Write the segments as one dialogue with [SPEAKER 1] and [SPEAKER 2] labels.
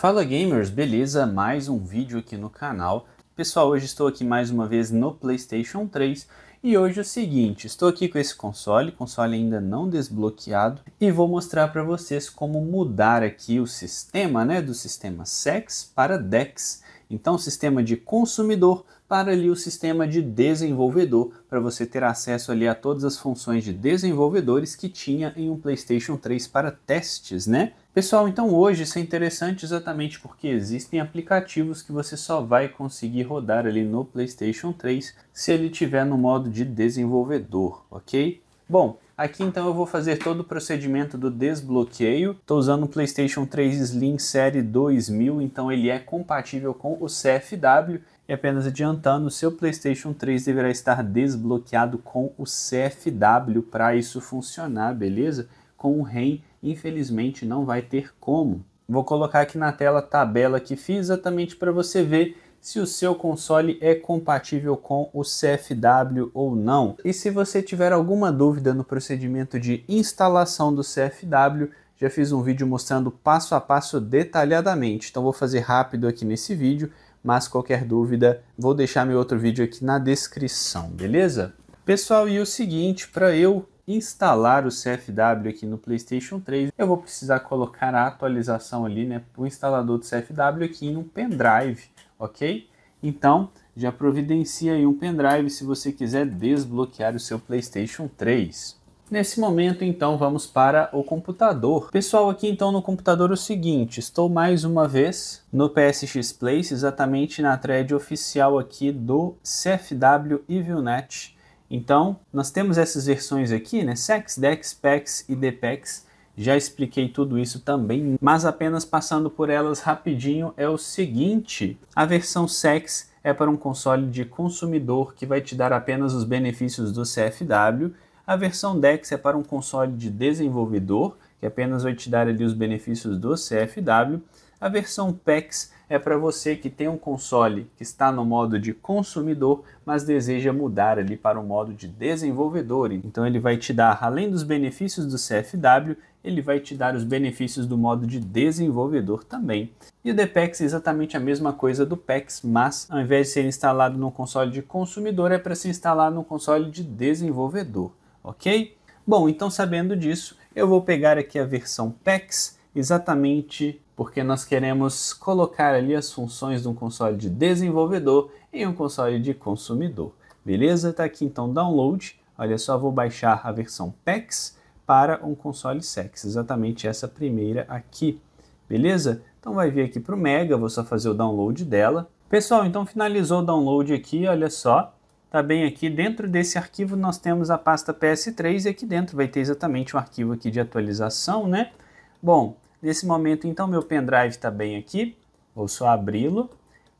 [SPEAKER 1] Fala gamers, beleza? Mais um vídeo aqui no canal. Pessoal, hoje estou aqui mais uma vez no PlayStation 3 e hoje é o seguinte, estou aqui com esse console, console ainda não desbloqueado e vou mostrar para vocês como mudar aqui o sistema, né, do sistema SEX para DEX. Então, sistema de consumidor para ali o sistema de desenvolvedor, para você ter acesso ali a todas as funções de desenvolvedores que tinha em um PlayStation 3 para testes, né? Pessoal, então hoje isso é interessante exatamente porque existem aplicativos que você só vai conseguir rodar ali no PlayStation 3 se ele tiver no modo de desenvolvedor, ok? Bom, aqui então eu vou fazer todo o procedimento do desbloqueio. Estou usando o PlayStation 3 Slim Série 2000, então ele é compatível com o CFW. E apenas adiantando, o seu PlayStation 3 deverá estar desbloqueado com o CFW para isso funcionar, beleza? Com o REM infelizmente não vai ter como. Vou colocar aqui na tela a tabela que fiz exatamente para você ver se o seu console é compatível com o CFW ou não. E se você tiver alguma dúvida no procedimento de instalação do CFW, já fiz um vídeo mostrando passo a passo detalhadamente, então vou fazer rápido aqui nesse vídeo, mas qualquer dúvida vou deixar meu outro vídeo aqui na descrição, beleza? Pessoal, e o seguinte, para eu instalar o CFW aqui no PlayStation 3, eu vou precisar colocar a atualização ali, né, o instalador do CFW aqui em um pendrive, ok? Então, já providencia aí um pendrive se você quiser desbloquear o seu PlayStation 3. Nesse momento, então, vamos para o computador. Pessoal, aqui então no computador é o seguinte, estou mais uma vez no PSX Place, exatamente na thread oficial aqui do CFW EvilNet então, nós temos essas versões aqui, né? Sex, Dex, Pex e Depex. Já expliquei tudo isso também, mas apenas passando por elas rapidinho é o seguinte: a versão Sex é para um console de consumidor que vai te dar apenas os benefícios do CFW. A versão Dex é para um console de desenvolvedor que apenas vai te dar ali os benefícios do CFW. A versão PEX é para você que tem um console que está no modo de consumidor, mas deseja mudar ali para o modo de desenvolvedor. Então ele vai te dar, além dos benefícios do CFW, ele vai te dar os benefícios do modo de desenvolvedor também. E o DPEX é exatamente a mesma coisa do PEX, mas ao invés de ser instalado no console de consumidor, é para ser instalado no console de desenvolvedor, ok? Bom, então sabendo disso, eu vou pegar aqui a versão PEX, exatamente porque nós queremos colocar ali as funções de um console de desenvolvedor em um console de consumidor. Beleza? Está aqui então download. Olha só, vou baixar a versão PEX para um console SEX, exatamente essa primeira aqui. Beleza? Então vai vir aqui para o Mega, vou só fazer o download dela. Pessoal, então finalizou o download aqui, olha só. Tá bem aqui dentro desse arquivo nós temos a pasta PS3 e aqui dentro vai ter exatamente um arquivo aqui de atualização, né? Bom, Nesse momento, então, meu pendrive está bem aqui, vou só abri-lo.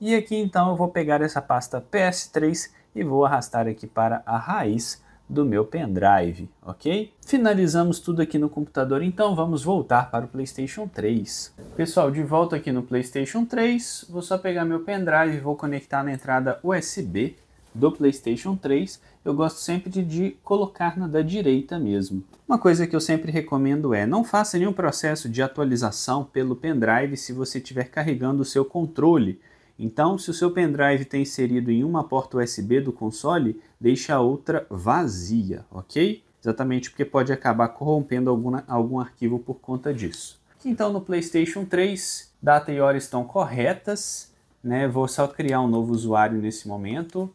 [SPEAKER 1] E aqui, então, eu vou pegar essa pasta PS3 e vou arrastar aqui para a raiz do meu pendrive, ok? Finalizamos tudo aqui no computador, então vamos voltar para o PlayStation 3. Pessoal, de volta aqui no PlayStation 3, vou só pegar meu pendrive e vou conectar na entrada USB do PlayStation 3, eu gosto sempre de, de colocar na da direita mesmo. Uma coisa que eu sempre recomendo é não faça nenhum processo de atualização pelo pendrive se você estiver carregando o seu controle. Então, se o seu pendrive está inserido em uma porta USB do console, deixe a outra vazia, ok? Exatamente porque pode acabar corrompendo alguma, algum arquivo por conta disso. Então, no PlayStation 3, data e hora estão corretas. Né? Vou só criar um novo usuário nesse momento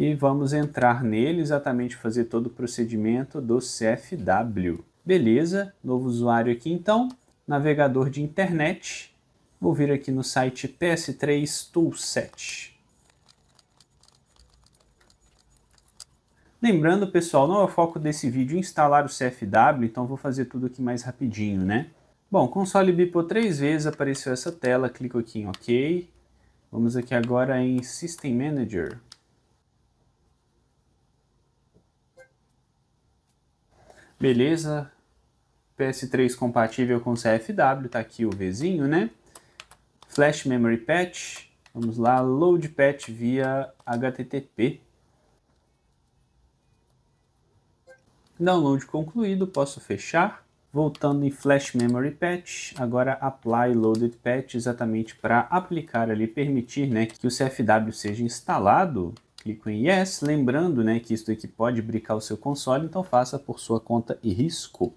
[SPEAKER 1] e vamos entrar nele exatamente fazer todo o procedimento do CFW. Beleza, novo usuário aqui então, navegador de internet, vou vir aqui no site PS3 Toolset. Lembrando, pessoal, não é o foco desse vídeo instalar o CFW, então vou fazer tudo aqui mais rapidinho, né? Bom, console bipou três vezes, apareceu essa tela, clico aqui em OK. Vamos aqui agora em System Manager. Beleza. PS3 compatível com CFW, tá aqui o Vzinho, né? Flash Memory Patch, vamos lá, Load Patch via HTTP. Download concluído, posso fechar. Voltando em Flash Memory Patch, agora Apply Loaded Patch, exatamente para aplicar ali, permitir né, que o CFW seja instalado Clico em Yes, lembrando né, que isso aqui pode brincar o seu console, então faça por sua conta e risco.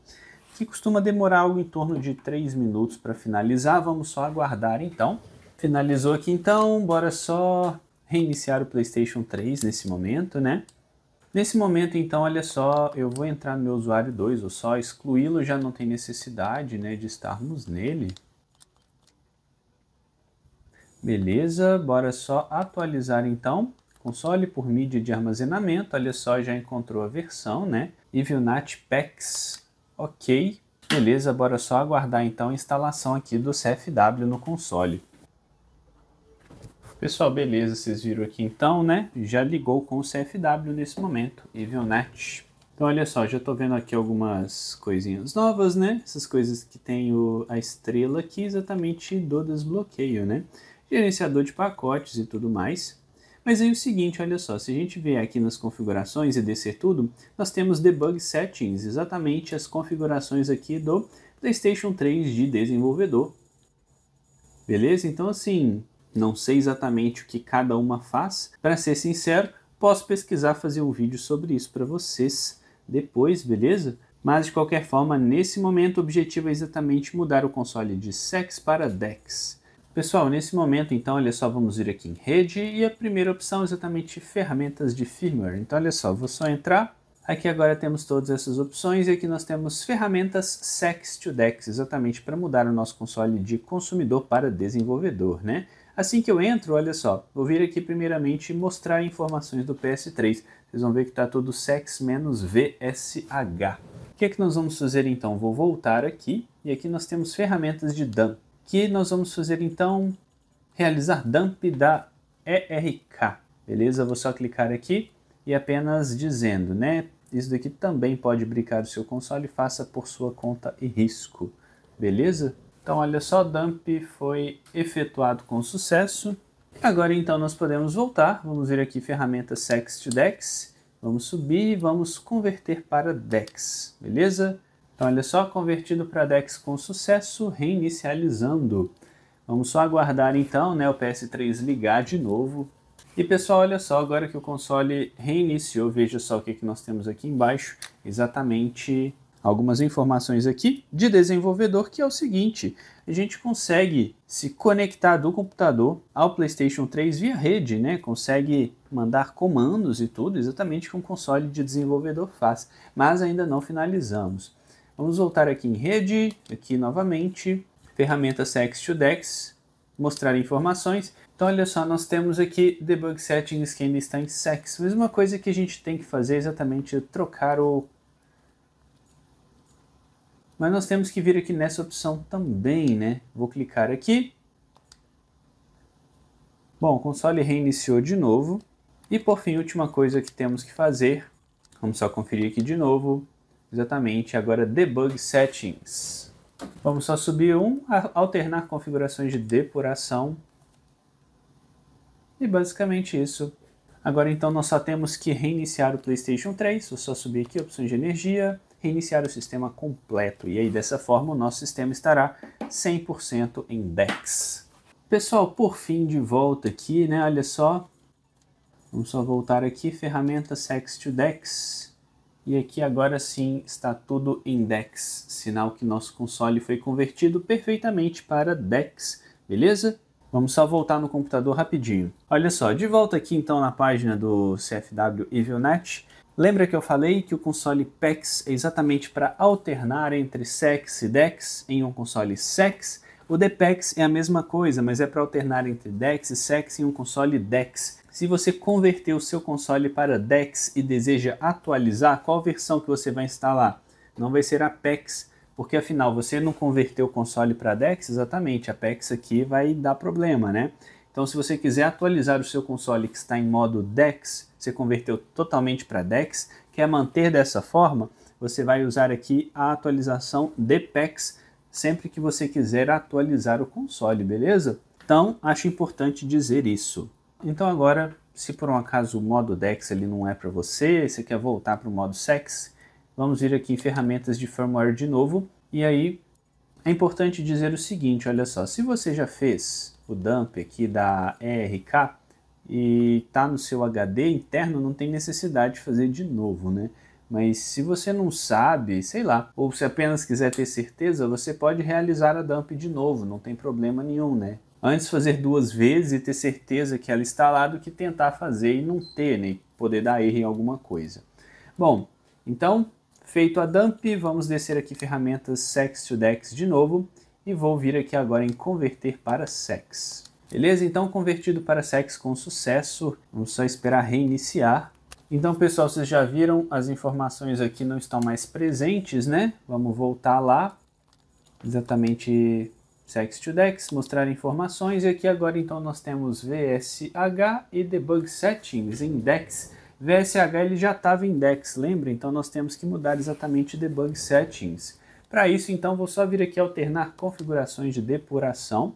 [SPEAKER 1] Que costuma demorar algo em torno de 3 minutos para finalizar, vamos só aguardar então. Finalizou aqui então, bora só reiniciar o PlayStation 3 nesse momento, né? Nesse momento, então, olha só, eu vou entrar no meu usuário 2, ou só excluí-lo, já não tem necessidade né, de estarmos nele. Beleza, bora só atualizar então. Console por mídia de armazenamento, olha só, já encontrou a versão, né? NAT Packs, ok. Beleza, bora só aguardar então a instalação aqui do CFW no console. Pessoal, beleza, vocês viram aqui então, né? Já ligou com o CFW nesse momento, NAT. Então olha só, já estou vendo aqui algumas coisinhas novas, né? Essas coisas que tem o, a estrela aqui exatamente do desbloqueio, né? Gerenciador de pacotes e tudo mais. Mas aí é o seguinte, olha só, se a gente vier aqui nas configurações e descer tudo, nós temos Debug Settings, exatamente as configurações aqui do PlayStation 3 de desenvolvedor. Beleza? Então assim, não sei exatamente o que cada uma faz, para ser sincero, posso pesquisar, fazer um vídeo sobre isso para vocês depois, beleza? Mas de qualquer forma, nesse momento o objetivo é exatamente mudar o console de SEX para DEX. Pessoal, nesse momento, então, olha só, vamos ir aqui em rede e a primeira opção é exatamente ferramentas de firmware. Então, olha só, vou só entrar. Aqui agora temos todas essas opções e aqui nós temos ferramentas sex to dex, exatamente para mudar o nosso console de consumidor para desenvolvedor, né? Assim que eu entro, olha só, vou vir aqui primeiramente mostrar informações do PS3. Vocês vão ver que está tudo sex VSH. O que é que nós vamos fazer então? Vou voltar aqui e aqui nós temos ferramentas de dump que nós vamos fazer então realizar dump da ERK. Beleza? vou só clicar aqui e apenas dizendo, né? Isso daqui também pode brincar o seu console, faça por sua conta e risco. Beleza? Então olha só, dump foi efetuado com sucesso. Agora então nós podemos voltar, vamos vir aqui ferramenta Sext Dex, vamos subir e vamos converter para Dex, beleza? Então, olha é só, convertido para DEX com sucesso, reinicializando. Vamos só aguardar então né, o PS3 ligar de novo. E pessoal, olha só, agora que o console reiniciou, veja só o que, que nós temos aqui embaixo. Exatamente algumas informações aqui de desenvolvedor, que é o seguinte: a gente consegue se conectar do computador ao PlayStation 3 via rede, né? Consegue mandar comandos e tudo, exatamente o que um console de desenvolvedor faz, mas ainda não finalizamos. Vamos voltar aqui em rede, aqui novamente, ferramenta Sex to Dex, mostrar informações. Então olha só, nós temos aqui debug settings que ainda está em sex. Mesma coisa que a gente tem que fazer exatamente é trocar o... Mas nós temos que vir aqui nessa opção também, né? Vou clicar aqui. Bom, o console reiniciou de novo. E por fim, última coisa que temos que fazer, vamos só conferir aqui de novo, Exatamente, agora Debug Settings. Vamos só subir um, alternar configurações de depuração. E basicamente isso. Agora então nós só temos que reiniciar o PlayStation 3, vou só subir aqui opções de energia, reiniciar o sistema completo. E aí dessa forma o nosso sistema estará 100% em DeX. Pessoal, por fim de volta aqui, né? Olha só. Vamos só voltar aqui, ferramenta Sex to DeX. E aqui agora sim está tudo em DEX, sinal que nosso console foi convertido perfeitamente para DEX, beleza? Vamos só voltar no computador rapidinho. Olha só, de volta aqui então na página do CFW EvilNet. Lembra que eu falei que o console PEX é exatamente para alternar entre SEX e DEX em um console SEX? O DPEX é a mesma coisa, mas é para alternar entre DEX e SEX em um console DEX. Se você converter o seu console para DeX e deseja atualizar, qual versão que você vai instalar? Não vai ser a PEX, porque afinal você não converteu o console para DeX, exatamente, a PEX aqui vai dar problema, né? Então se você quiser atualizar o seu console que está em modo DeX, você converteu totalmente para DeX, quer manter dessa forma, você vai usar aqui a atualização Pex. sempre que você quiser atualizar o console, beleza? Então, acho importante dizer isso. Então agora, se por um acaso o modo DEX ele não é para você, você quer voltar para o modo SEX, vamos vir aqui em ferramentas de firmware de novo, e aí é importante dizer o seguinte, olha só, se você já fez o dump aqui da ERK e está no seu HD interno, não tem necessidade de fazer de novo, né? Mas se você não sabe, sei lá, ou se apenas quiser ter certeza, você pode realizar a dump de novo, não tem problema nenhum, né? Antes fazer duas vezes e ter certeza que ela está lá do que tentar fazer e não ter, nem né? poder dar erro em alguma coisa. Bom, então, feito a dump, vamos descer aqui ferramentas sex to dex de novo e vou vir aqui agora em converter para sex. Beleza? Então, convertido para sex com sucesso, vamos só esperar reiniciar. Então, pessoal, vocês já viram, as informações aqui não estão mais presentes, né? Vamos voltar lá, exatamente sex to dex mostrar informações, e aqui agora então nós temos VSH e Debug Settings, Index. VSH ele já estava Index, lembra? Então nós temos que mudar exatamente Debug Settings. Para isso então vou só vir aqui alternar configurações de depuração,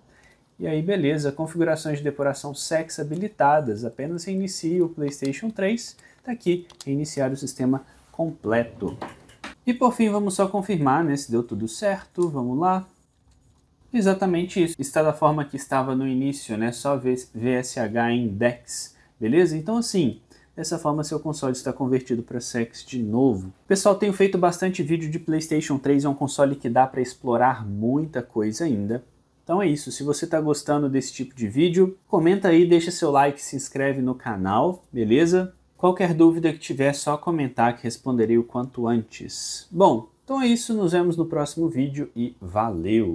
[SPEAKER 1] e aí beleza, configurações de depuração sex habilitadas, apenas reinicie o PlayStation 3, tá aqui, reiniciar o sistema completo. E por fim, vamos só confirmar né, se deu tudo certo, vamos lá, Exatamente isso. Está da forma que estava no início, né? Só VSH em DEX, beleza? Então assim, Dessa forma, seu console está convertido para SEX de novo. Pessoal, tenho feito bastante vídeo de PlayStation 3, é um console que dá para explorar muita coisa ainda. Então é isso, se você está gostando desse tipo de vídeo, comenta aí, deixa seu like, se inscreve no canal, beleza? Qualquer dúvida que tiver, é só comentar que responderei o quanto antes. Bom, então é isso, nos vemos no próximo vídeo e valeu!